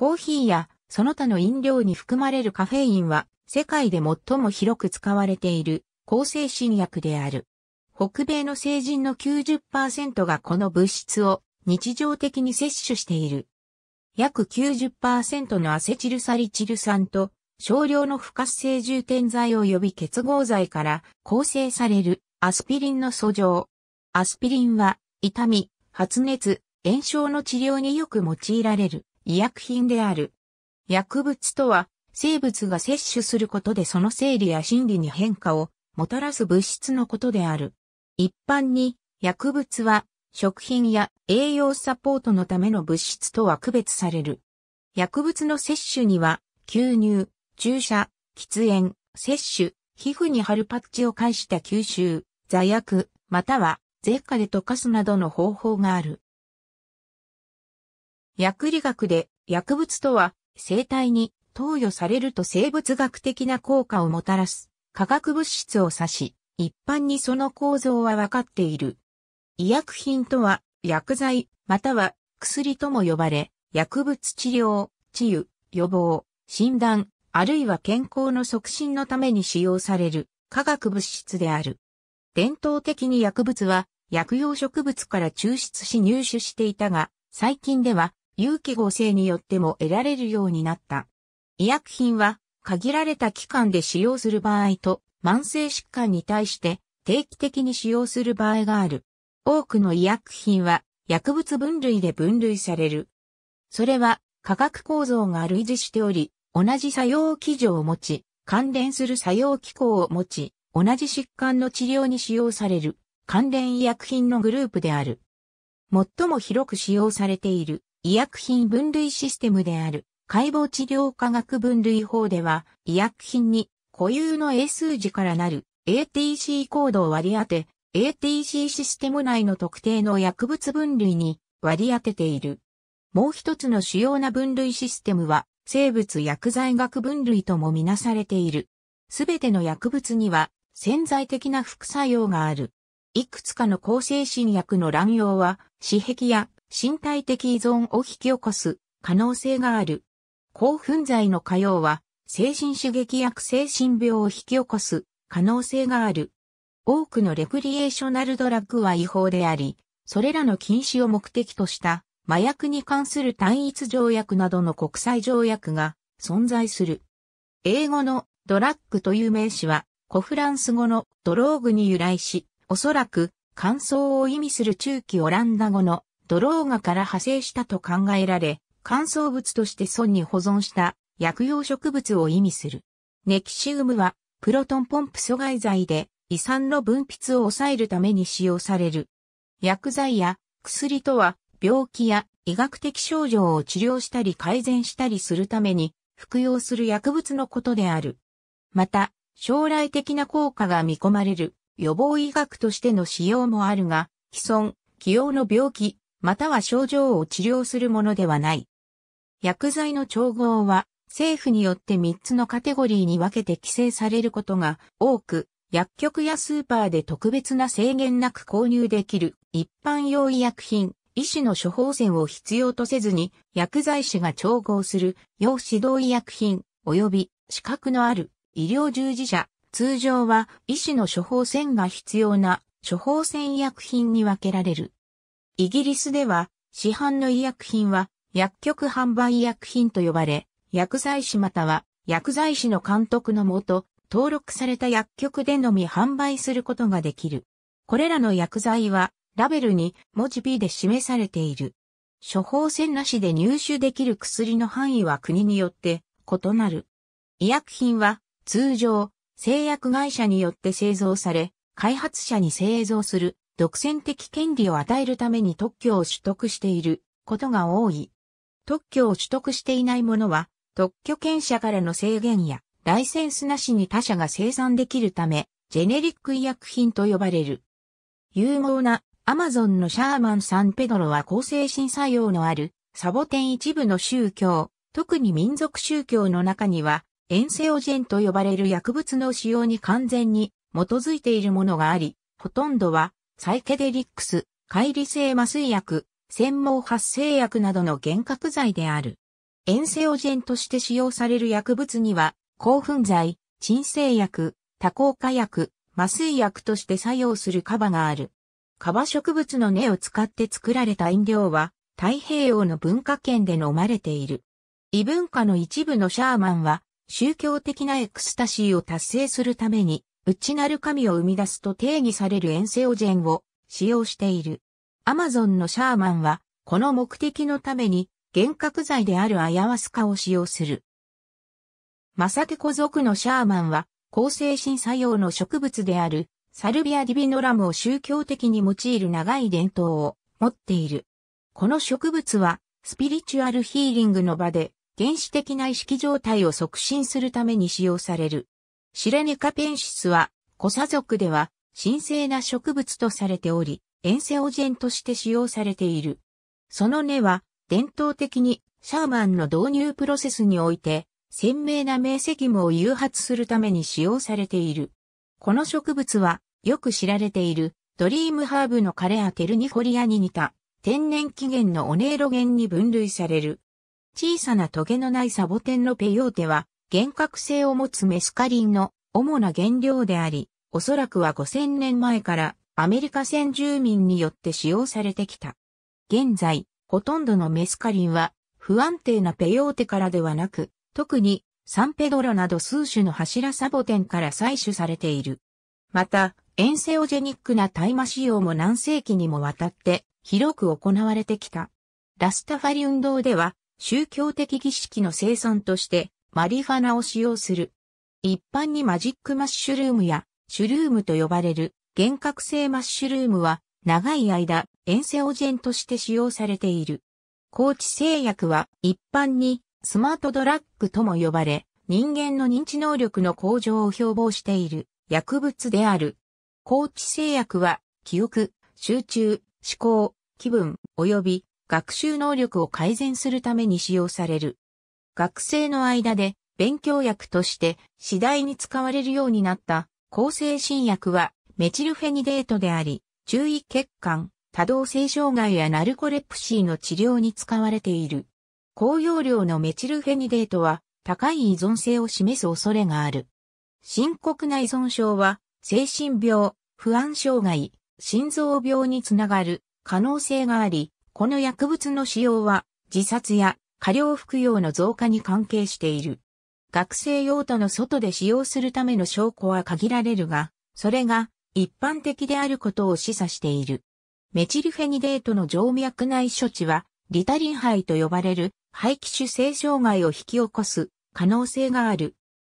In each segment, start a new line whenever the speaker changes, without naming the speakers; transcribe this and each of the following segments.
コーヒーやその他の飲料に含まれるカフェインは世界で最も広く使われている抗精神薬である。北米の成人の90%がこの物質を日常的に摂取している。約90%のアセチルサリチル酸と少量の不活性充填剤及び結合剤から構成されるアスピリンの素状。アスピリンは痛み、発熱、炎症の治療によく用いられる。医薬品である。薬物とは、生物が摂取することでその生理や心理に変化をもたらす物質のことである。一般に、薬物は食品や栄養サポートのための物質とは区別される。薬物の摂取には、吸入、注射、喫煙、摂取、皮膚に貼るパッチを介した吸収、座薬、または、舌下で溶かすなどの方法がある。薬理学で薬物とは生体に投与されると生物学的な効果をもたらす化学物質を指し、一般にその構造はわかっている。医薬品とは薬剤または薬とも呼ばれ、薬物治療、治癒、予防、診断、あるいは健康の促進のために使用される化学物質である。伝統的に薬物は薬用植物から抽出し入手していたが、最近では有機合成によっても得られるようになった。医薬品は限られた期間で使用する場合と慢性疾患に対して定期的に使用する場合がある。多くの医薬品は薬物分類で分類される。それは化学構造が類似しており、同じ作用基準を持ち、関連する作用機構を持ち、同じ疾患の治療に使用される関連医薬品のグループである。最も広く使用されている医薬品分類システムである解剖治療科学分類法では、医薬品に固有の英数字からなる ATC コードを割り当て、ATC システム内の特定の薬物分類に割り当てている。もう一つの主要な分類システムは、生物薬剤学分類ともみなされている。すべての薬物には潜在的な副作用がある。いくつかの抗精神薬の乱用は、死壁や身体的依存を引き起こす可能性がある。興奮剤の過用は、精神刺激薬精神病を引き起こす可能性がある。多くのレクリエーショナルドラッグは違法であり、それらの禁止を目的とした麻薬に関する単一条約などの国際条約が存在する。英語のドラッグという名詞は、古フランス語のドローグに由来し、おそらく乾燥を意味する中期オランダ語のドローガから派生したと考えられ、乾燥物として損に保存した薬用植物を意味する。ネキシウムは、プロトンポンプ阻害剤で、胃酸の分泌を抑えるために使用される。薬剤や薬とは、病気や医学的症状を治療したり改善したりするために、服用する薬物のことである。また、将来的な効果が見込まれる予防医学としての使用もあるが、既存、既用の病気、または症状を治療するものではない。薬剤の調合は政府によって3つのカテゴリーに分けて規制されることが多く、薬局やスーパーで特別な制限なく購入できる一般用医薬品、医師の処方箋を必要とせずに薬剤師が調合する用指導医薬品及び資格のある医療従事者、通常は医師の処方箋が必要な処方箋医薬品に分けられる。イギリスでは、市販の医薬品は、薬局販売医薬品と呼ばれ、薬剤師または、薬剤師の監督のもと、登録された薬局でのみ販売することができる。これらの薬剤は、ラベルに文字 B で示されている。処方箋なしで入手できる薬の範囲は国によって異なる。医薬品は通常製薬会社によって製造され、開発者に製造する独占的権利を与えるために特許を取得していることが多い。特許を取得していないものは、特許権者からの制限や、ライセンスなしに他社が生産できるため、ジェネリック医薬品と呼ばれる。有望なアマゾンのシャーマン・サン・ペドロは抗精神作用のあるサボテン一部の宗教、特に民族宗教の中には、エンセオジェンと呼ばれる薬物の使用に完全に基づいているものがあり、ほとんどはサイケデリックス、解離性麻酔薬、専門発生薬などの幻覚剤である。エンセオジェンとして使用される薬物には、興奮剤、鎮静薬、多効化薬、麻酔薬として作用するカバがある。カバ植物の根を使って作られた飲料は、太平洋の文化圏で飲まれている。異文化の一部のシャーマンは、宗教的なエクスタシーを達成するために、内なる神を生み出すと定義されるエンセオジェンを使用している。アマゾンのシャーマンは、この目的のために、幻覚剤であるアヤワスカを使用する。マサテコ族のシャーマンは、抗精神作用の植物である、サルビアディビノラムを宗教的に用いる長い伝統を持っている。この植物は、スピリチュアルヒーリングの場で、原始的な意識状態を促進するために使用される。シレネカペンシスは、コサ族では、神聖な植物とされており、遠征オジェンとして使用されている。その根は、伝統的に、シャーマンの導入プロセスにおいて、鮮明な明晰夢を誘発するために使用されている。この植物は、よく知られている、ドリームハーブの枯れアケルニコリアに似た、天然起源のオネーロゲンに分類される。小さなトゲのないサボテンのペヨーテは、幻覚性を持つメスカリンの主な原料であり、おそらくは5000年前からアメリカ先住民によって使用されてきた。現在、ほとんどのメスカリンは不安定なペヨーテからではなく、特にサンペドロなど数種の柱サボテンから採取されている。また、エンセオジェニックな大麻使用も何世紀にもわたって広く行われてきた。ラスタファリ運動では宗教的儀式の生産としてマリファナを使用する。一般にマジックマッシュルームやシュルームと呼ばれる幻覚性マッシュルームは長い間エンセオジェンとして使用されている。高知製薬は一般にスマートドラッグとも呼ばれ人間の認知能力の向上を標榜している薬物である。高知製薬は記憶、集中、思考、気分及び学習能力を改善するために使用される。学生の間で勉強薬として次第に使われるようになった抗精神薬はメチルフェニデートであり、注意欠陥、多動性障害やナルコレプシーの治療に使われている。高容量のメチルフェニデートは高い依存性を示す恐れがある。深刻な依存症は精神病、不安障害、心臓病につながる可能性があり、この薬物の使用は自殺や過量服用の増加に関係している。学生用途の外で使用するための証拠は限られるが、それが一般的であることを示唆している。メチルフェニデートの静脈内処置は、リタリン肺と呼ばれる肺気腫性障害を引き起こす可能性がある。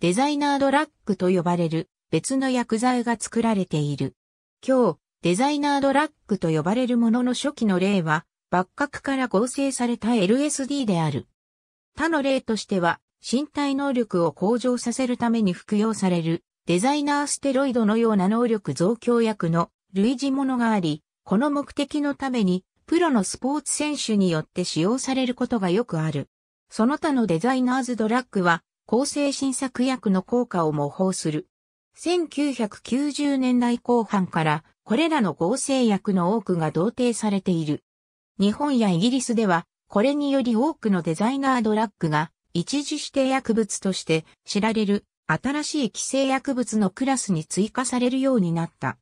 デザイナードラッグと呼ばれる別の薬剤が作られている。今日、デザイナードラッグと呼ばれるものの初期の例は、爆閣から合成された LSD である。他の例としては、身体能力を向上させるために服用される、デザイナーステロイドのような能力増強薬の類似ものがあり、この目的のために、プロのスポーツ選手によって使用されることがよくある。その他のデザイナーズドラッグは、抗生新作薬の効果を模倣する。1990年代後半から、これらの合成薬の多くが同定されている。日本やイギリスでは、これにより多くのデザイナードラッグが一時指定薬物として知られる新しい規制薬物のクラスに追加されるようになった。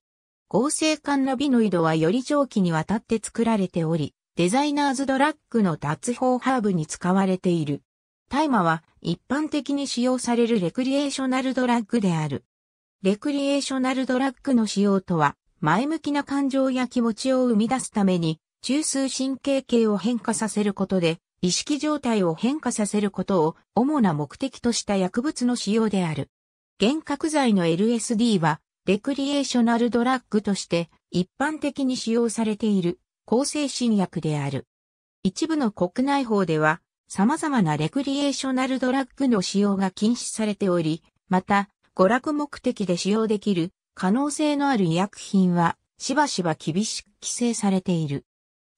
合成カンナビノイドはより長期にわたって作られており、デザイナーズドラッグの脱法ハーブに使われている。大麻は一般的に使用されるレクリエーショナルドラッグである。レクリエーショナルドラッグの使用とは、前向きな感情や気持ちを生み出すために、中枢神経系を変化させることで、意識状態を変化させることを主な目的とした薬物の使用である。幻覚剤の LSD は、レクリエーショナルドラッグとして一般的に使用されている抗精神薬である。一部の国内法では、様々なレクリエーショナルドラッグの使用が禁止されており、また、娯楽目的で使用できる可能性のある医薬品はしばしば厳しく規制されている。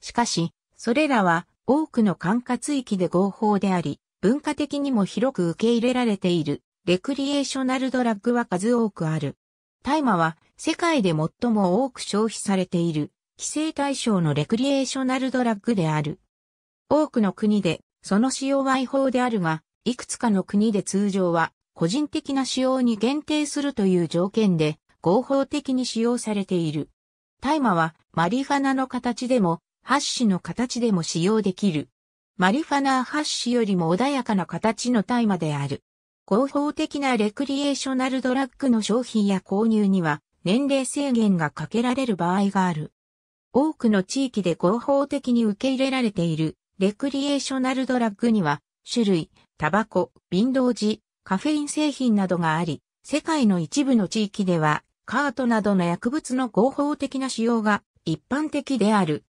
しかし、それらは多くの管轄域で合法であり、文化的にも広く受け入れられている、レクリエーショナルドラッグは数多くある。大麻は世界で最も多く消費されている、規制対象のレクリエーショナルドラッグである。多くの国で、その使用は違法であるが、いくつかの国で通常は、個人的な使用に限定するという条件で、合法的に使用されている。大麻はマリファナの形でもハッシュの形でも使用できる。マリファナーハッシュよりも穏やかな形の大麻である。合法的なレクリエーショナルドラッグの商品や購入には年齢制限がかけられる場合がある。多くの地域で合法的に受け入れられているレクリエーショナルドラッグには種類、タバコ、瓶同時、カフェイン製品などがあり、世界の一部の地域ではカートなどの薬物の合法的な使用が一般的である。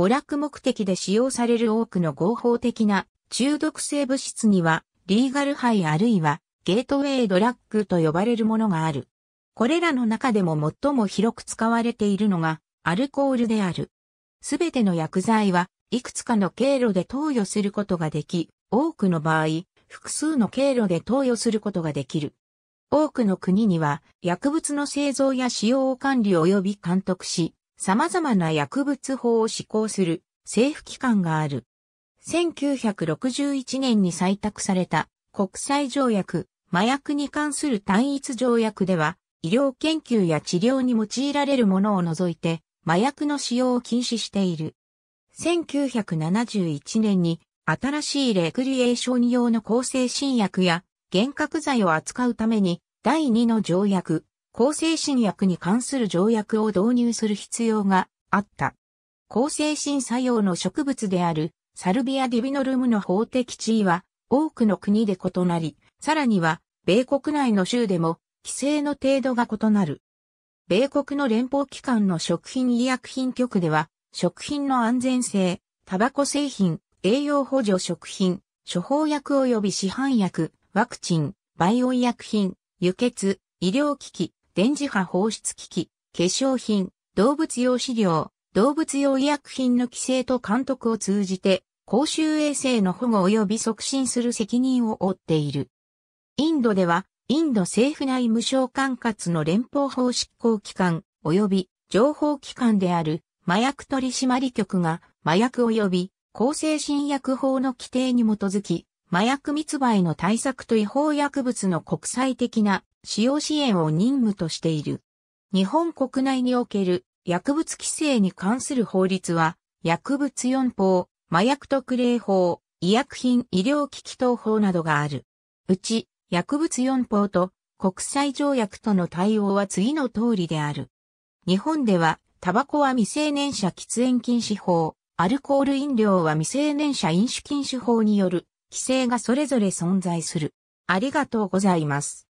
娯楽目的で使用される多くの合法的な中毒性物質には、リーガルハイあるいはゲートウェイドラッグと呼ばれるものがある。これらの中でも最も広く使われているのがアルコールである。すべての薬剤はいくつかの経路で投与することができ、多くの場合、複数の経路で投与することができる。多くの国には薬物の製造や使用を管理及び監督し、様々な薬物法を施行する政府機関がある。1961年に採択された国際条約、麻薬に関する単一条約では、医療研究や治療に用いられるものを除いて、麻薬の使用を禁止している。1971年に新しいレクリエーション用の抗生新薬や幻覚剤を扱うために第2の条約、抗精神薬に関する条約を導入する必要があった。抗精神作用の植物であるサルビア・ディビノルムの法的地位は多くの国で異なり、さらには米国内の州でも規制の程度が異なる。米国の連邦機関の食品医薬品局では、食品の安全性、タバコ製品、栄養補助食品、処方薬及び市販薬、ワクチン、バイオ医薬品、輸血、医療機器、電磁波放出機器、化粧品、動物用飼料、動物用医薬品の規制と監督を通じて、公衆衛生の保護及び促進する責任を負っている。インドでは、インド政府内無償管轄の連邦法執行機関、及び情報機関である麻薬取締局が麻薬及び向精神薬法の規定に基づき、麻薬密売の対策と違法薬物の国際的な使用支援を任務としている。日本国内における薬物規制に関する法律は、薬物4法、麻薬特例法、医薬品医療機器等法などがある。うち、薬物4法と国際条約との対応は次の通りである。日本では、タバコは未成年者喫煙禁止法、アルコール飲料は未成年者飲酒禁止法による規制がそれぞれ存在する。ありがとうございます。